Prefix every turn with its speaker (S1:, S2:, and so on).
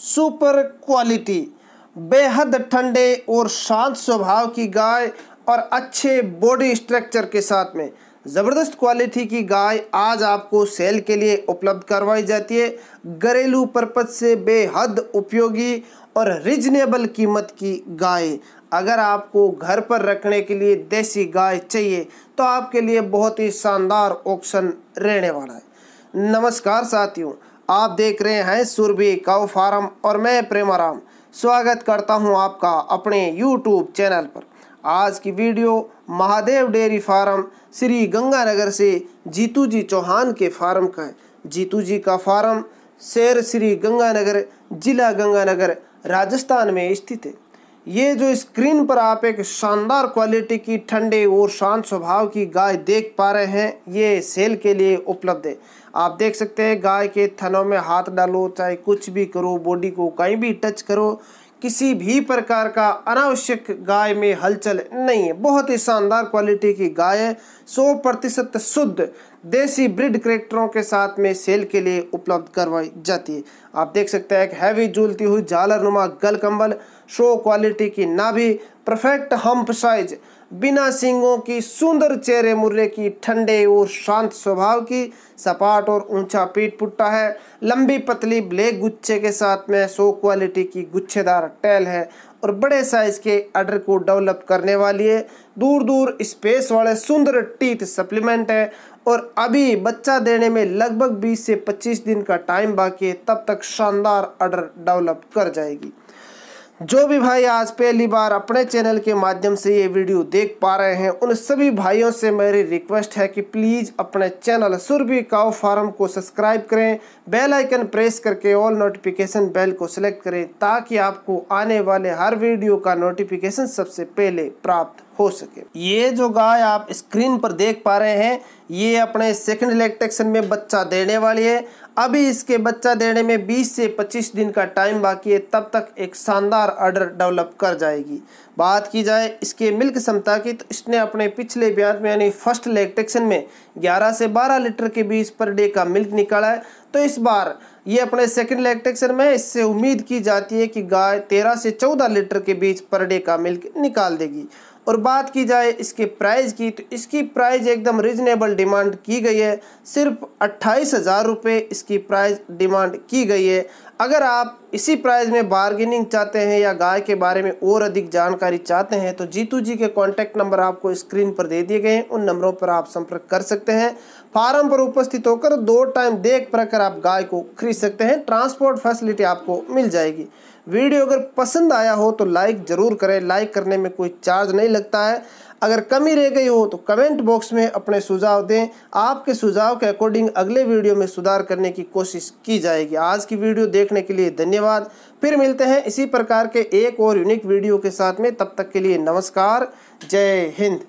S1: super quality बेहद ठंडे और शांत स्वभाव की गाय और अच्छे बॉडी स्ट्रक्चर के साथ में ज़बरदस्त क्वालिटी की गाय आज आपको सेल के लिए उपलब्ध करवाई जाती है घरेलू पर्पज से बेहद उपयोगी और रिजनेबल कीमत की गाय अगर आपको घर पर रखने के लिए देसी गाय चाहिए तो आपके लिए बहुत ही शानदार ऑप्शन रहने वाला है नमस्कार साथियों आप देख रहे हैं सुरभि काउ फार्म और मैं प्रेमाराम स्वागत करता हूं आपका अपने यूट्यूब चैनल पर आज की video Mahadev dairy farm Shri Ganganagar से जीतू जी चौहान के फार्म का है जीतू जी का फार्म शहर श्री गंगानगर जिला गंगानगर राजस्थान में स्थित है ये जो स्क्रीन पर आप एक शानदार क्वालिटी की ठंडे और शांत स्वभाव की गाय देख पा रहे हैं ये सेल के लिए उपलब्ध है आप देख सकते हैं गाय के थनों में हाथ डालो चाहे कुछ भी करो बॉडी को कहीं भी टच करो किसी भी प्रकार का अनावश्यक गाय में हलचल नहीं है बहुत ही शानदार क्वालिटी की गाय है सौ प्रतिशत शुद्ध देसी ब्रिड करेक्टरों के साथ में सेल के लिए उपलब्ध करवाई जाती है आप देख सकते हैं एक हैवी झूलती हुई झालर नुमा गल कंबल शो क्वालिटी की नाभि परफेक्ट हम्प साइज बिना सिंगों की सुंदर चेहरे मुर्रे की ठंडे और शांत स्वभाव की सपाट और ऊंचा पीठ पुट्टा है लंबी पतली ब्लैक गुच्छे के साथ में शो क्वालिटी की गुच्छेदार टैल है और बड़े साइज़ के अडर को डेवलप करने वाली है दूर दूर स्पेस वाले सुंदर टीथ सप्लीमेंट है और अभी बच्चा देने में लगभग 20 से 25 दिन का टाइम बाकी है तब तक शानदार अडर डेवलप कर जाएगी जो भी भाई आज पहली बार अपने चैनल के माध्यम से ये वीडियो देख पा रहे हैं उन सभी भाइयों से मेरी रिक्वेस्ट है कि प्लीज़ अपने चैनल सुरभि काव फार्म को सब्सक्राइब करें बेल आइकन प्रेस करके ऑल नोटिफिकेशन बेल को सिलेक्ट करें ताकि आपको आने वाले हर वीडियो का नोटिफिकेशन सबसे पहले प्राप्त हो सके ये जो गाय आप स्क्रीन पर देख पा रहे हैं ये अपने सेकंड इलेक्टेक्शन में बच्चा देने वाली है अभी इसके बच्चा देने में 20 से 25 दिन का टाइम बाकी है तब तक एक शानदार अर्डर डेवलप कर जाएगी बात की जाए इसके मिल्क क्षमता की तो इसने अपने पिछले ब्याज में यानी फर्स्ट लैक्टेक्शन में 11 से 12 लीटर के बीच पर डे का मिल्क निकाला है तो इस बार ये अपने सेकंड लेकटेक्शन में इससे उम्मीद की जाती है कि गाय 13 से 14 लीटर के बीच पर डे का मिल्क निकाल देगी और बात की जाए इसके प्राइस की तो इसकी प्राइस एकदम रिजनेबल डिमांड की गई है सिर्फ अट्ठाईस हज़ार रुपये इसकी प्राइस डिमांड की गई है अगर आप इसी प्राइस में बार्गेनिंग चाहते हैं या गाय के बारे में और अधिक जानकारी चाहते हैं तो जीतू जी के कॉन्टैक्ट नंबर आपको स्क्रीन पर दे दिए गए हैं उन नंबरों पर आप संपर्क कर सकते हैं फार्म पर उपस्थित होकर दो टाइम देख पर कर आप गाय को खरीद सकते हैं ट्रांसपोर्ट फैसिलिटी आपको मिल जाएगी वीडियो अगर पसंद आया हो तो लाइक ज़रूर करें लाइक करने में कोई चार्ज नहीं लगता है अगर कमी रह गई हो तो कमेंट बॉक्स में अपने सुझाव दें आपके सुझाव के अकॉर्डिंग अगले वीडियो में सुधार करने की कोशिश की जाएगी आज की वीडियो देखने के लिए धन्यवाद फिर मिलते हैं इसी प्रकार के एक और यूनिक वीडियो के साथ में तब तक के लिए नमस्कार जय हिंद